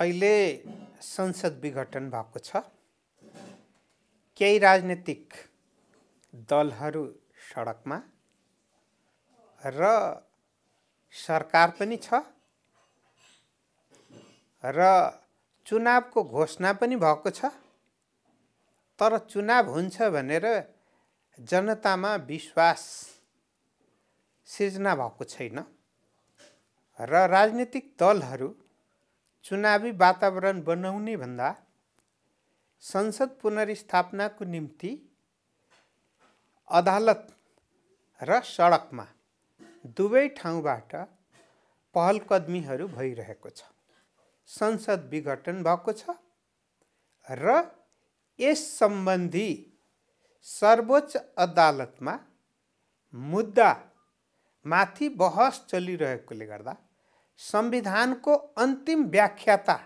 अहिले संसद विघटन भएको छ केही राजनीतिक दलहरू सडकमा र सरकार पनि छ र चुनावको घोषणा पनि भएको छ तर चुनाव हुन्छ भनेर जनतामा विश्वास सिर्जना भएको छैन र राजनीतिक दलहरू चुनावी वातावरण बनाउने भन्दा संसद पुनर्स्थापनाको निम्ति अदालत र सडकमा दुवै ठाउँबाट पहलकदमीहरू भइरहेको छ संसद विघटन भएको छ र यस सम्बन्धी सर्वोच्च अदालतमा मुद्दामाथि बहस चलिरहेकोले गर्दा संविधानको अन्तिम व्याख्याता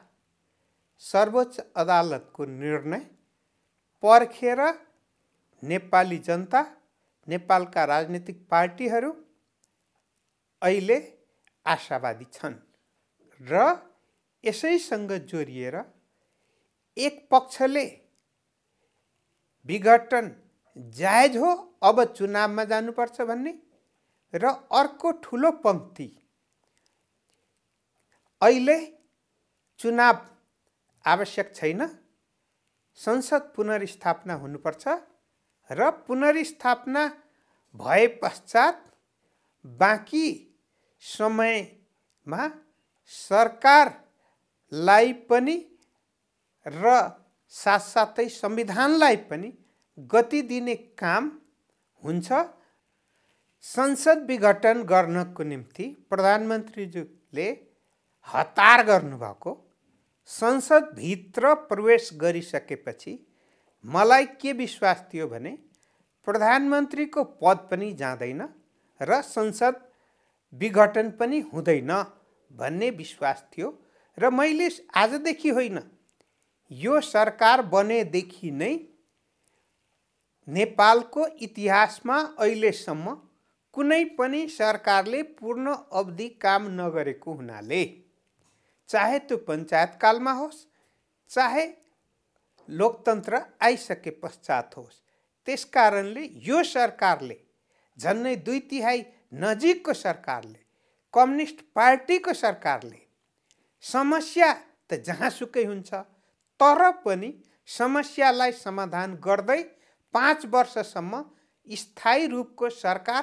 सर्वोच्च अदालतको निर्णय पर्खेर नेपाली जनता नेपालका राजनीतिक पार्टीहरू अहिले आशावादी छन् र यसैसँग जोडिएर एक पक्षले विघटन जायज हो अब चुनावमा जानुपर्छ भन्ने र अर्को ठुलो पङ्क्ति अहिले चुनाव आवश्यक छैन संसद पुनर्स्थापना हुनुपर्छ र पुनर्स्थापना भए पश्चात बाँकी समयमा सरकारलाई पनि र साथसाथै संविधानलाई पनि गति दिने काम हुन्छ संसद विघटन गर्नको निम्ति प्रधानमन्त्रीज्यूले हतार गर्नुभएको संसदभित्र प्रवेश गरिसकेपछि मलाई के विश्वास थियो भने प्रधानमन्त्रीको पद पनि जाँदैन र संसद विघटन पनि हुँदैन भन्ने विश्वास थियो र मैले आजदेखि होइन यो सरकार बनेदेखि नै नेपालको इतिहासमा अहिलेसम्म कुनै पनि सरकारले पूर्ण अवधि काम नगरेको हुनाले चाहे त्यो पञ्चायतकालमा होस् चाहे लोकतन्त्र आइसके पश्चात होस् त्यस कारणले यो सरकारले झन्नै दुई तिहाई नजिकको सरकारले कम्युनिस्ट पार्टीको सरकारले समस्या त जहाँसुकै हुन्छ तर पनि समस्यालाई समाधान गर्दै पाँच वर्षसम्म स्थायी रूपको सरकार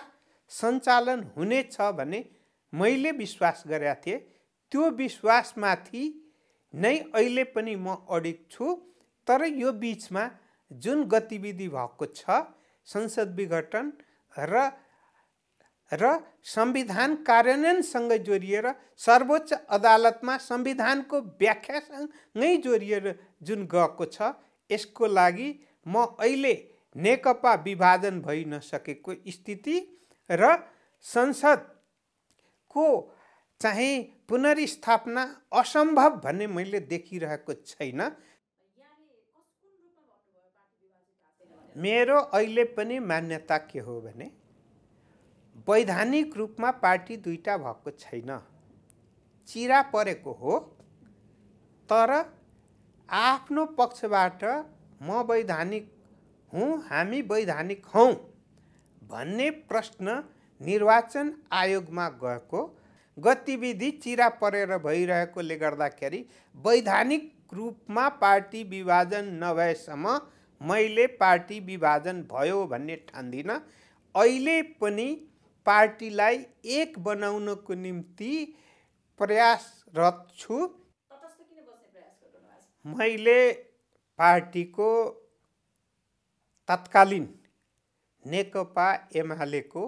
सञ्चालन हुनेछ भने मैले विश्वास गरेका थिएँ त्यो विश्वासमाथि नै अहिले पनि म अडिक छु तर यो बिचमा जुन गतिविधि भएको छ संसद विघटन र र संविधान कार्यान्वयनसँग जोडिएर सर्वोच्च अदालतमा संविधानको व्याख्यासँगै जोडिएर जुन गएको छ यसको लागि म अहिले नेकपा विभाजन भइ नसकेको स्थिति र संसदको चाहिँ पुनर्स्थापना असम्भव भन्ने मैले देखिरहेको छैन मेरो अहिले पनि मान्यता के हो भने वैधानिक रूपमा पार्टी दुईटा भएको छैन चिरा परेको हो तर आफ्नो पक्षबाट म वैधानिक हुँ हामी वैधानिक हौँ भन्ने प्रश्न निर्वाचन आयोगमा गएको गतिविधि चिरा परेर भइरहेकोले गर्दाखेरि वैधानिक रूपमा पार्टी विभाजन नभएसम्म मैले पार्टी विभाजन भयो भन्ने ठान्दिनँ अहिले पनि पार्टीलाई एक बनाउनको निम्ति प्रयासरत छु मैले पार्टीको तत्कालीन नेकपा एमालेको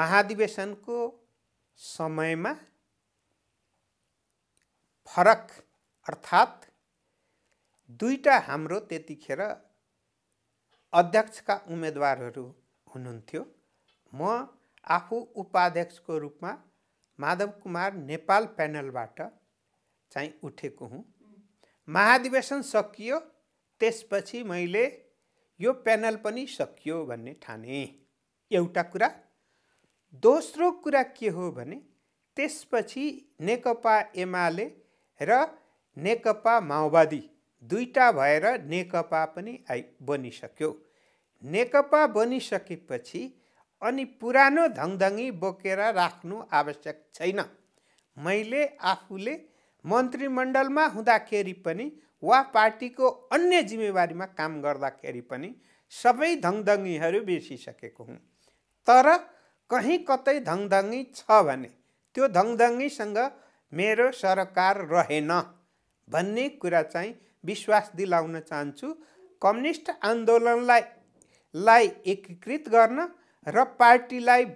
महाधिवेशनको समयमा फरक अर्थात् दुईवटा हाम्रो त्यतिखेर अध्यक्षका उम्मेदवारहरू हुनुहुन्थ्यो म आफू उपाध्यक्षको रूपमा माधव कुमार नेपाल प्यानलबाट चाहिँ उठेको हुँ महाधिवेशन सकियो त्यसपछि मैले यो प्यानल पनि सकियो भन्ने ठाने एउटा कुरा दोस्रो कुरा के हो भने त्यसपछि नेकपा एमाले र नेकपा माओवादी दुईटा भएर नेकपा पनि आइ बनिसक्यो नेकपा बनिसकेपछि अनि पुरानो धङधङी बोकेर राख्नु आवश्यक छैन मैले आफूले मन्त्रीमण्डलमा हुँदाखेरि पनि वा पार्टीको अन्य जिम्मेवारीमा काम गर्दाखेरि पनि सबै धङधङीहरू बिर्सिसकेको हुँ तर कहीँ कतै धङधङ्गी छ भने त्यो धङधङ्गीसँग मेरो सरकार रहेन भन्ने कुरा चाहिँ विश्वास दिलाउन चाहन्छु कम्युनिस्ट आन्दोलनलाई लाई एकीकृत गर्न र पार्टीलाई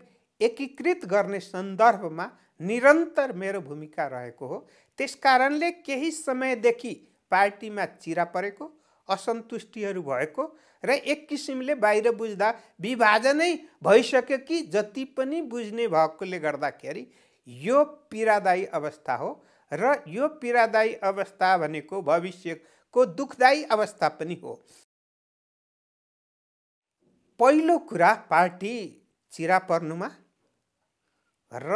एकीकृत गर्ने सन्दर्भमा निरन्तर मेरो भूमिका रहेको हो त्यस कारणले केही समयदेखि पार्टीमा चिरा परेको असन्तुष्टिहरू भएको र एक किसिमले बाहिर बुझ्दा विभाजनै भइसक्यो कि जति पनि बुझ्ने भएकोले गर्दाखेरि यो पीडादायी अवस्था हो र यो पीडादायी अवस्था भनेको भविष्यको दुःखदायी अवस्था पनि हो पहिलो कुरा पार्टी चिरा पर्नुमा र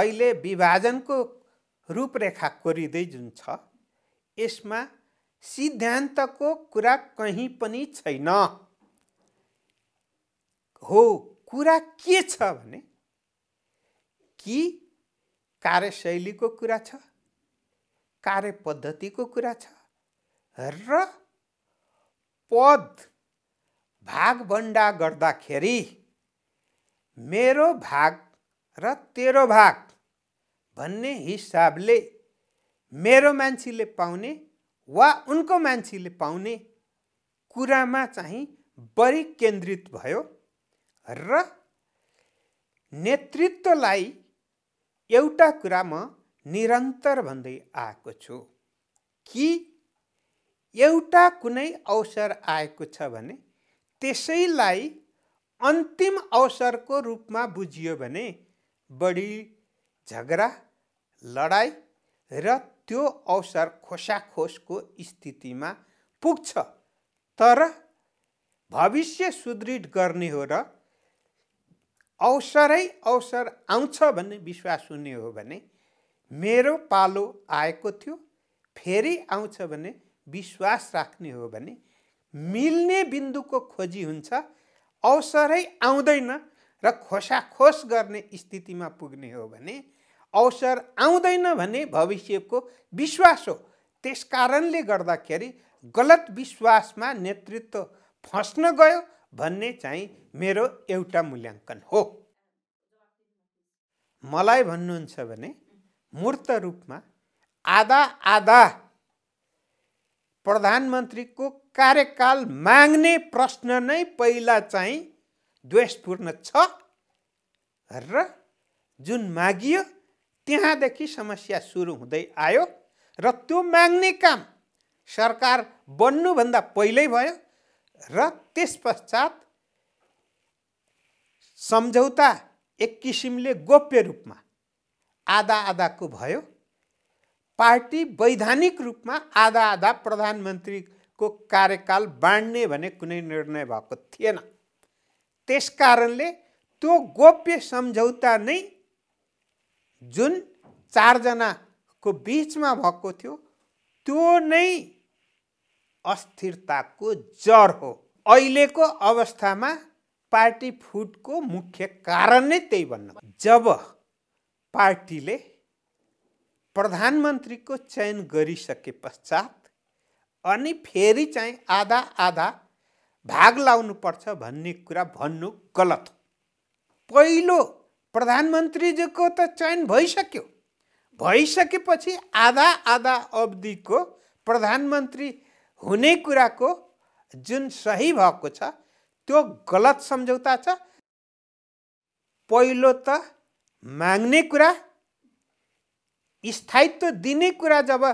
अहिले विभाजनको रूपरेखा कोरिँदै जुन छ यसमा सिद्धान्तको कुरा कहीँ पनि छैन हो कुरा के छ भने कि कार्यशैलीको कुरा छ कार्यपद्धतिको कुरा छ र पद भागभन्डा गर्दाखेरि मेरो भाग र तेरो भाग भन्ने हिसाबले मेरो मान्छेले पाउने वा उनको मान्छेले पाउने कुरामा चाहिँ बढी केन्द्रित भयो र नेतृत्वलाई एउटा कुरा म निरन्तर भन्दै आएको छु कि एउटा कुनै अवसर आएको छ भने त्यसैलाई अन्तिम अवसरको रूपमा बुझियो भने बढी झगडा लडाइँ र त्यो अवसर खोसाखोसको स्थितिमा पुग्छ तर भविष्य सुदृढ गर्ने हो र अवसरै अवसर आउँछ भन्ने विश्वास हुने हो भने मेरो पालो आएको थियो फेरि आउँछ भने विश्वास राख्ने हो भने मिल्ने बिन्दुको खोजी हुन्छ अवसरै आउँदैन र खोसाखोस गर्ने स्थितिमा पुग्ने हो भने अवसर आउँदैन भन्ने भविष्यको विश्वास हो त्यस कारणले गर्दाखेरि गलत विश्वासमा नेतृत्व फस्न गयो भन्ने चाहिँ मेरो एउटा मूल्याङ्कन हो मलाई भन्नुहुन्छ भने मूर्त रूपमा आधा आधा प्रधानमन्त्रीको कार्यकाल माग्ने प्रश्न नै पहिला चाहिँ द्वेषपूर्ण छ र जुन मागियो त्यहाँदेखि समस्या सुरु हुँदै आयो र त्यो माग्ने काम सरकार बन्नुभन्दा पहिल्यै भयो र त्यस पश्चात सम्झौता एक किसिमले गोप्य रूपमा आधा आधाको भयो पार्टी वैधानिक रूपमा आधा आधा प्रधानमन्त्रीको कार्यकाल बाँड्ने भने कुनै निर्णय भएको थिएन त्यस कारणले त्यो गोप्य सम्झौता नै जुन चारजनाको बिचमा भएको थियो त्यो नै अस्थिरताको जर हो अहिलेको अवस्थामा पार्टी फुटको मुख्य कारण नै त्यही भन्न जब पार्टीले प्रधानमन्त्रीको चयन गरिसके पश्चात अनि फेरि चाहिँ आधा आधा भाग लाउनुपर्छ भन्ने कुरा भन्नु गलत हो पहिलो प्रधानमन्त्रीजीको त चयन भइसक्यो भइसकेपछि आधा आधा अवधिको प्रधानमन्त्री हुने कुराको जुन सही भएको छ त्यो गलत सम्झौता छ पहिलो त माग्ने कुरा स्थायित्व दिने कुरा जब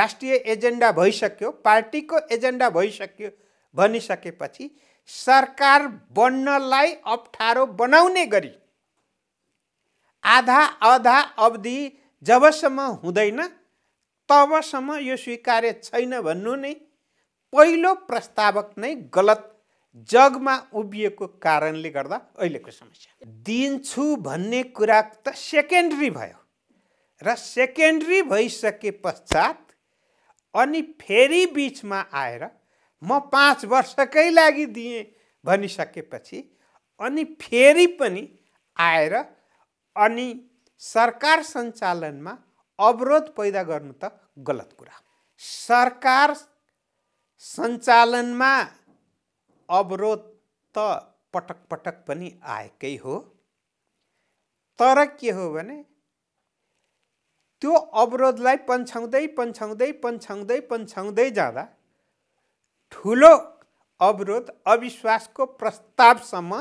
राष्ट्रिय एजेन्डा भइसक्यो पार्टीको एजेन्डा भइसक्यो भनिसकेपछि सरकार बन्नलाई अप्ठ्यारो बनाउने गरी आधा आधा अवधि जबसम्म हुँदैन तबसम्म यो स्वीकार्य छैन भन्नु नै पहिलो प्रस्तावक नै गलत जगमा उभिएको कारणले गर्दा अहिलेको समस्या दिन्छु भन्ने कुरा त सेकेन्ड्री भयो र सेकेन्ड्री भइसके पश्चात अनि फेरि बिचमा आएर म पाँच वर्षकै लागि दिएँ भनिसकेपछि अनि फेरि पनि आएर अनि सरकार सञ्चालनमा अवरोध पैदा गर्नु त गलत कुरा सरकार सञ्चालनमा अवरोध त पटक पटक पनि आएकै हो तर के हो भने त्यो अवरोधलाई पन्छाउँदै पन्छाउँदै पन्छाउँदै पन्छाउँदै जाँदा ठुलो अवरोध अविश्वासको प्रस्तावसम्म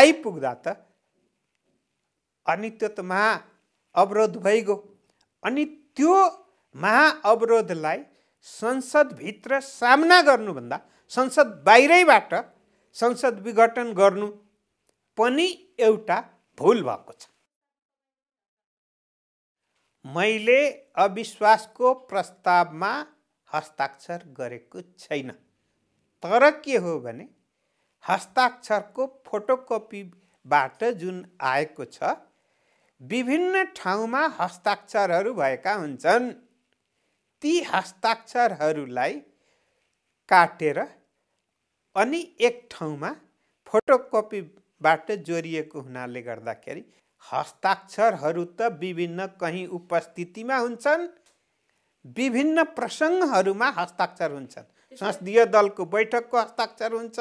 आइपुग्दा त अनित्यत महा अवरोध भइगयो अनि त्यो महाअवरोधलाई संसदभित्र सामना गर्नुभन्दा संसद बाहिरैबाट संसद विघटन गर्नु पनि एउटा भुल भएको छ मैले अविश्वासको प्रस्तावमा हस्ताक्षर गरेको छैन तर के हो भने हस्ताक्षरको फोटोकपीबाट जुन आएको छ विभिन्न ठाउँमा हस्ताक्षरहरू भएका हुन्छन् ती हस्ताक्षरहरूलाई काटेर अनि एक ठाउँमा फोटोकपीबाट जोडिएको हुनाले गर्दाखेरि हस्ताक्षरहरू त विभिन्न कहीँ उपस्थितिमा हुन्छन् विभिन्न प्रसङ्गहरूमा हस्ताक्षर हुन्छन् संसदीय दलको बैठकको हस्ताक्षर हुन्छ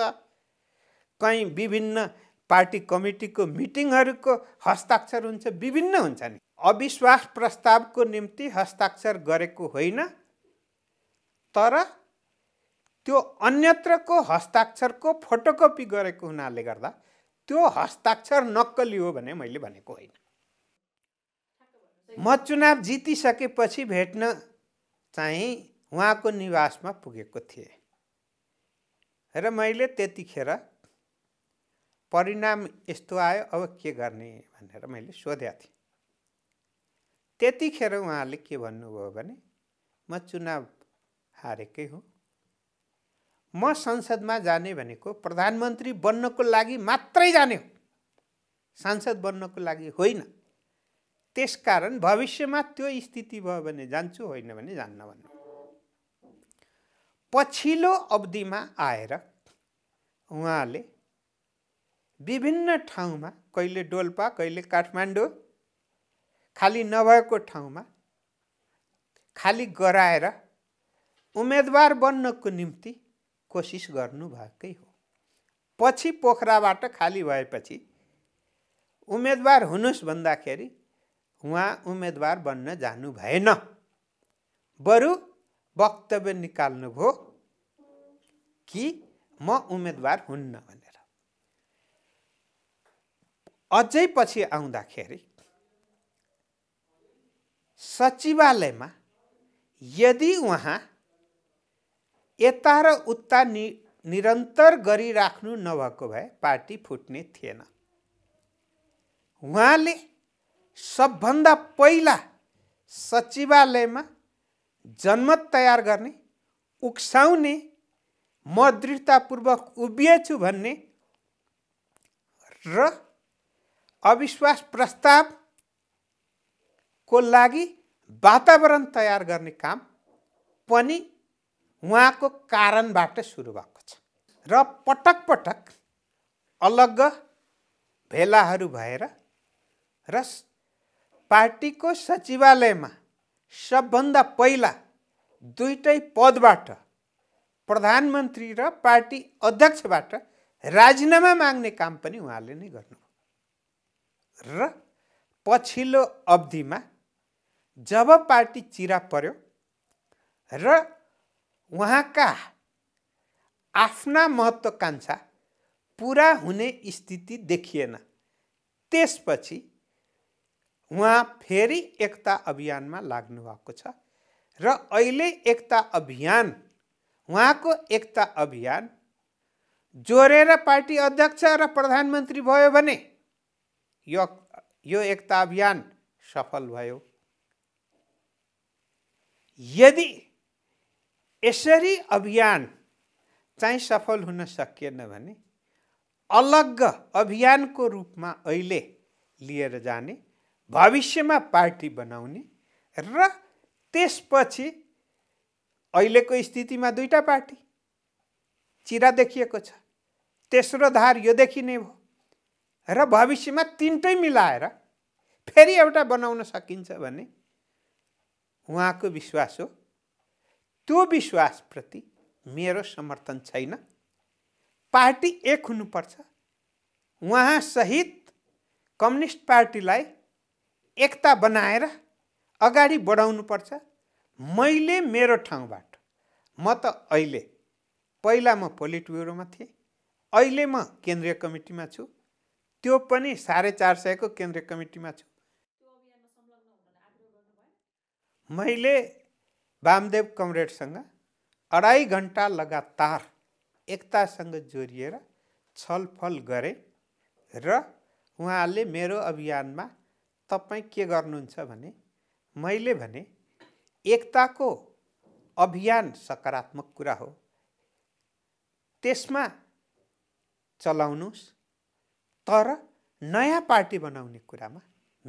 कहीँ विभिन्न पार्टी कमिटीको मिटिङहरूको हस्ताक्षर हुन्छ विभिन्न हुन्छ नि अविश्वास प्रस्तावको निम्ति हस्ताक्षर गरेको होइन तर त्यो अन्यत्रको हस्ताक्षरको फोटोकपी गरेको हुनाले गर्दा त्यो हस्ताक्षर नक्कली हो भने मैले भनेको होइन म चुनाव जितिसकेपछि भेट्न चाहिँ उहाँको निवासमा पुगेको थिएँ र मैले त्यतिखेर परिणाम यस्तो आयो अब के गर्ने भनेर मैले सोधेको थिएँ त्यतिखेर उहाँले के भन्नुभयो भने म चुनाव हारेकै हुँ म संसदमा जाने भनेको प्रधानमन्त्री बन्नको लागि मात्रै जाने हो सांसद बन्नको लागि होइन त्यसकारण भविष्यमा त्यो स्थिति भयो भने जान्छु होइन भने जान्न भन्नु पछिल्लो अवधिमा आएर उहाँले विभिन्न ठाउँमा कहिले डोल्पा कहिले काठमाडौँ खाली नभएको ठाउँमा खाली गराएर उम्मेदवार बन्नको निम्ति कोसिस गर्नुभएकै हो पछि पोखराबाट खाली भएपछि उम्मेदवार हुनुहोस् भन्दाखेरि उहाँ उम्मेदवार बन्न जानु भएन बरु वक्तव्य निकाल्नुभयो कि म उम्मेदवार हुन्न भनेर अझै पछि आउँदाखेरि सचिवालयमा यदि उहाँ यता र उता नि निरन्तर गरिराख्नु नभएको भए पार्टी फुट्ने थिएन उहाँले सबभन्दा पहिला सचिवालयमा जनमत तयार गर्ने उक्साउने म दृढतापूर्वक उभिएछु भन्ने र अविश्वास प्रस्तावको लागि वातावरण तयार गर्ने काम पनि उहाँको कारणबाट सुरु भएको छ र पटक पटक अलग भेलाहरू भएर र पार्टीको सचिवालयमा सबभन्दा पहिला दुइटै पदबाट प्रधानमन्त्री र पार्टी अध्यक्षबाट राजीनामा माग्ने काम पनि उहाँले नै गर्नु र पछिल्लो अवधिमा जब पार्टी चिरा पर्यो र उहाँका आफ्ना महत्त्वकांक्षा पुरा हुने स्थिति देखिएन त्यसपछि उहाँ फेरि एकता अभियानमा लाग्नुभएको छ र अहिले एकता अभियान उहाँको एकता अभियान जोडेर पार्टी अध्यक्ष र प्रधानमन्त्री भयो भने यो यो एकता अभियान सफल भयो यदि यसरी अभियान चाहिँ सफल हुन सकिएन भने अलग अभियानको रूपमा अहिले लिएर जाने भविष्यमा पार्टी बनाउने र त्यसपछि अहिलेको स्थितिमा दुईवटा पार्टी चिरा देखिएको छ तेस्रो धार यो नै भयो र भविष्यमा तिनटै मिलाएर फेरि एउटा बनाउन सकिन्छ भने उहाँको विश्वास हो त्यो विश्वासप्रति मेरो समर्थन छैन पार्टी एक हुनुपर्छ उहाँसहित कम्युनिस्ट पार्टीलाई एकता बनाएर अगाडि बढाउनुपर्छ मैले मेरो ठाउँबाट म त अहिले पहिला म पोलिट ब्युरोमा थिएँ अहिले म केन्द्रीय कमिटीमा छु त्यो पनि साढे चार सयको केन्द्रीय कमिटीमा छु मैले वामदेव कमरेडसँग अढाई घन्टा लगातार एकतासँग जोडिएर छलफल गरेँ र उहाँले मेरो अभियानमा तपाईँ के गर्नुहुन्छ भने मैले भने एकताको अभियान सकारात्मक कुरा हो त्यसमा चलाउनुहोस् तर नयाँ पार्टी बनाउने कुरामा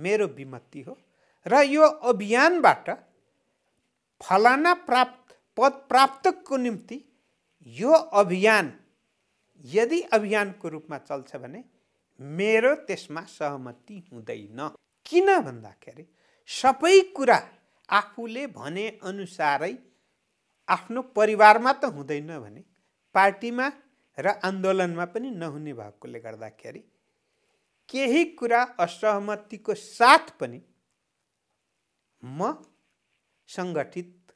मेरो विमति हो र यो अभियानबाट फलाना प्राप्त पद प्राप्तको निम्ति यो अभियान यदि अभियानको रूपमा चल्छ भने मेरो त्यसमा सहमति हुँदैन किन भन्दाखेरि सबै कुरा आफूले भने अनुसारै आफ्नो परिवारमा त हुँदैन भने पार्टीमा र आन्दोलनमा पनि नहुने भएकोले गर्दाखेरि केही कुरा असहमतिको साथ पनि म सङ्गठित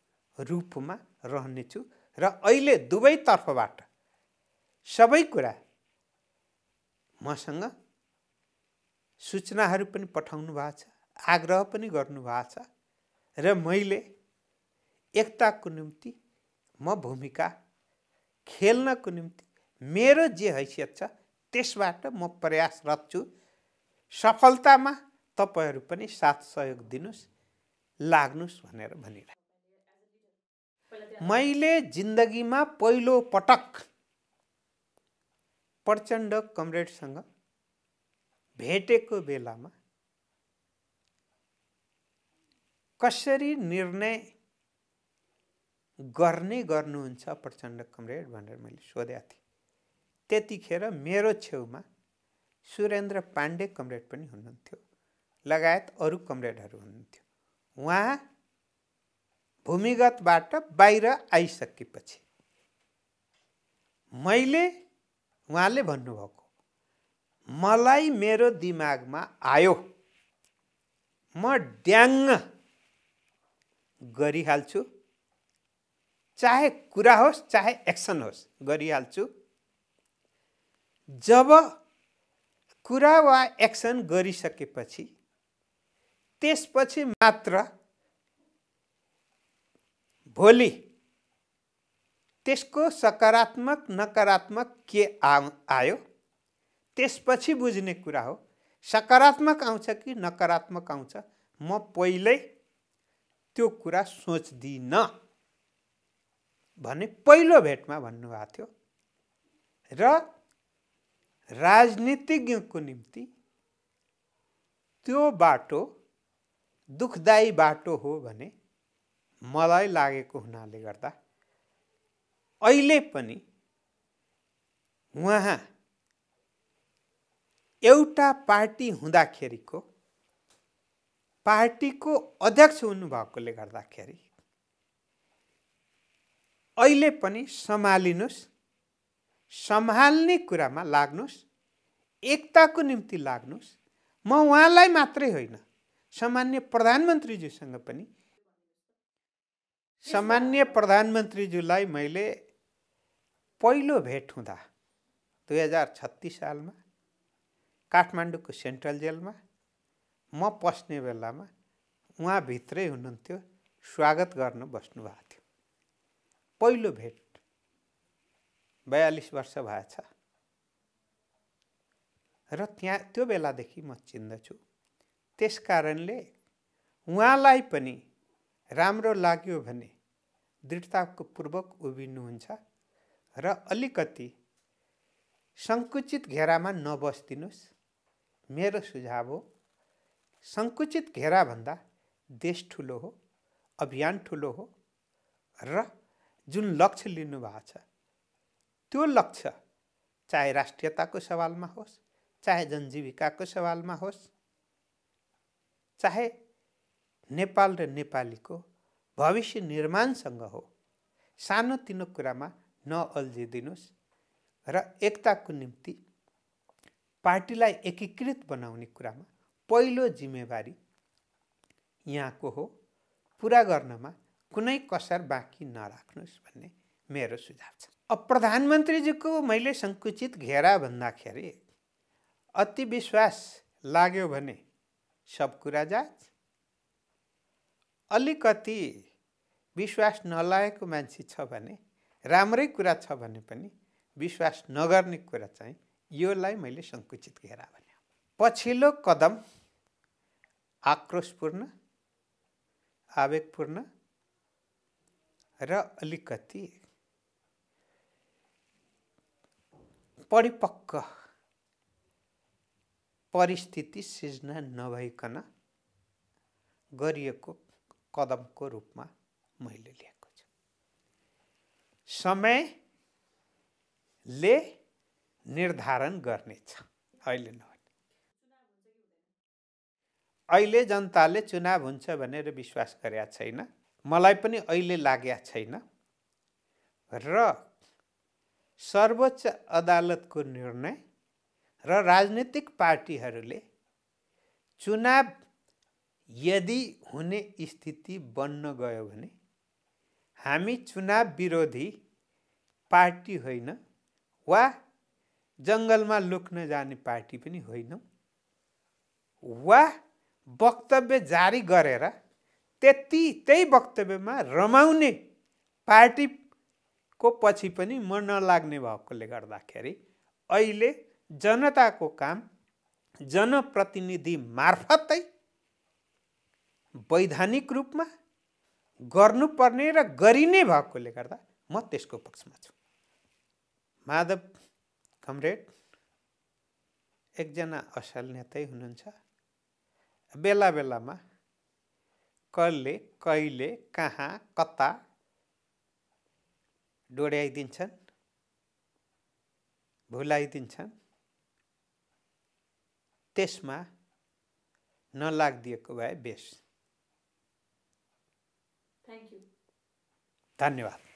रूपमा रहनेछु र अहिले दुवैतर्फबाट सबै कुरा मसँग सूचनाहरू पनि पठाउनु भएको छ आग्रह पनि गर्नुभएको छ र मैले एकताको निम्ति म भूमिका खेल्नको निम्ति मेरो जे हैसियत छ त्यसबाट म प्रयासरत छु सफलतामा तपाईँहरू पनि साथ सहयोग दिनुहोस् लाग्नुहोस् भनेर भनिरहे मैले जिन्दगीमा पहिलो पटक प्रचण्ड कमरेडसँग भेटेको बेलामा कसरी निर्णय गर्ने गर्नुहुन्छ प्रचण्ड कमरेड भनेर मैले सोधेको थिएँ त्यतिखेर मेरो छेउमा सुरेन्द्र पाण्डे कमरेड पनि हुनुहुन्थ्यो लगायत अरू कमरेडहरू हुनुहुन्थ्यो उहाँ भूमिगतबाट बाहिर आइसकेपछि मैले उहाँले भन्नुभएको मलाई मेरो दिमागमा आयो म ड्याङ्ग गरिहाल्छु चाहे कुरा होस् चाहे एक्सन होस् गरिहाल्छु जब कुरा वा एक्सन गरिसकेपछि त्यसपछि मात्र भोलि त्यसको सकारात्मक नकारात्मक के आ आयो त्यसपछि बुझ्ने कुरा हो सकारात्मक आउँछ कि नकारात्मक आउँछ म पहिल्यै त्यो कुरा सोच्दिनँ भने पहिलो भेटमा भन्नुभएको थियो र राजनीतिज्ञको निम्ति त्यो बाटो दुखदायी बाटो हो भने मलाई लागेको हुनाले गर्दा अहिले पनि उहाँ एउटा पार्टी हुँदाखेरिको पार्टीको अध्यक्ष हुनुभएकोले गर्दाखेरि अहिले पनि सम्हालिनुहोस् सम्हाल्ने कुरामा लाग्नुहोस् एकताको निम्ति लाग्नुहोस् म उहाँलाई मात्रै होइन सामान्य प्रधानमन्त्रीज्यूसँग पनि सामान्य प्रधानमन्त्रीज्यूलाई मैले पहिलो भेट हुँदा दुई हजार छत्तिस सालमा काठमाडौँको सेन्ट्रल जेलमा म पस्ने बेलामा उहाँभित्रै हुनुहुन्थ्यो स्वागत गर्न बस्नुभएको थियो पहिलो भेट बयालिस वर्ष भएछ र त्यहाँ त्यो बेलादेखि म चिन्दछु त्यस कारणले उहाँलाई पनि राम्रो लाग्यो भने दृढताको पूर्वक उभिनुहुन्छ र अलिकति सङ्कुचित घेरामा नबस्दिनुहोस् मेरो सुझाव हो सङ्कुचित घेराभन्दा देश ठुलो हो अभियान ठुलो हो र जुन लक्ष्य लिनुभएको छ त्यो लक्ष्य चाहे राष्ट्रियताको सवालमा होस् चाहे जनजीविकाको सवालमा होस् चाहे नेपाल र नेपालीको भविष्य निर्माणसँग हो सानोतिनो कुरामा नअल्झिदिनुहोस् र एकताको निम्ति पार्टीलाई एकीकृत बनाउने कुरामा पहिलो जिम्मेवारी यहाँको हो पुरा गर्नमा कुनै कसर बाँकी नराख्नुहोस् भन्ने मेरो सुझाव छ अब प्रधानमन्त्रीजीको मैले सङ्कुचित घेरा भन्दाखेरि अति विश्वास लाग्यो भने सब कुरा जाँच अलिकति विश्वास नलागेको मान्छे छ भने राम्रै कुरा छ भने पनि विश्वास नगर्ने कुरा चाहिँ योलाई मैले सङ्कुचित घेरा भने पछिल्लो कदम आक्रोशपूर्ण आवेगपूर्ण र अलिकति परिपक्क परिस्थिति सिर्जना नभइकन गरिएको कदमको रूपमा मैले लिएको छु समयले निर्धारण गर्नेछ अहिले नभने अहिले जनताले चुनाव हुन्छ भनेर विश्वास गरेका छैन मलाई पनि अहिले लागेका छैन र सर्वोच्च अदालतको निर्णय र राजनीतिक पार्टीहरूले चुनाव यदि हुने स्थिति बन्न गयो भने हामी चुनाव विरोधी पार्टी होइन वा जङ्गलमा लुक्न जाने पार्टी पनि होइनौँ वा वक्तव्य जारी गरेर त्यति त्यही वक्तव्यमा रमाउने पार्टी को पछि पनि म नलाग्ने भएकोले गर्दाखेरि अहिले जनताको काम जनप्रतिनिधि मार्फतै वैधानिक रूपमा गर्नुपर्ने र गरिने भएकोले गर्दा म त्यसको पक्षमा छु माधव कमरेड एकजना असल नेतै हुनुहुन्छ बेला बेलामा कसले कहिले कहाँ कता डोड्याइदिन्छन् भुलाइदिन्छन् त्यसमा नलागिदिएको भए बेस थ्याङ्क धन्यवाद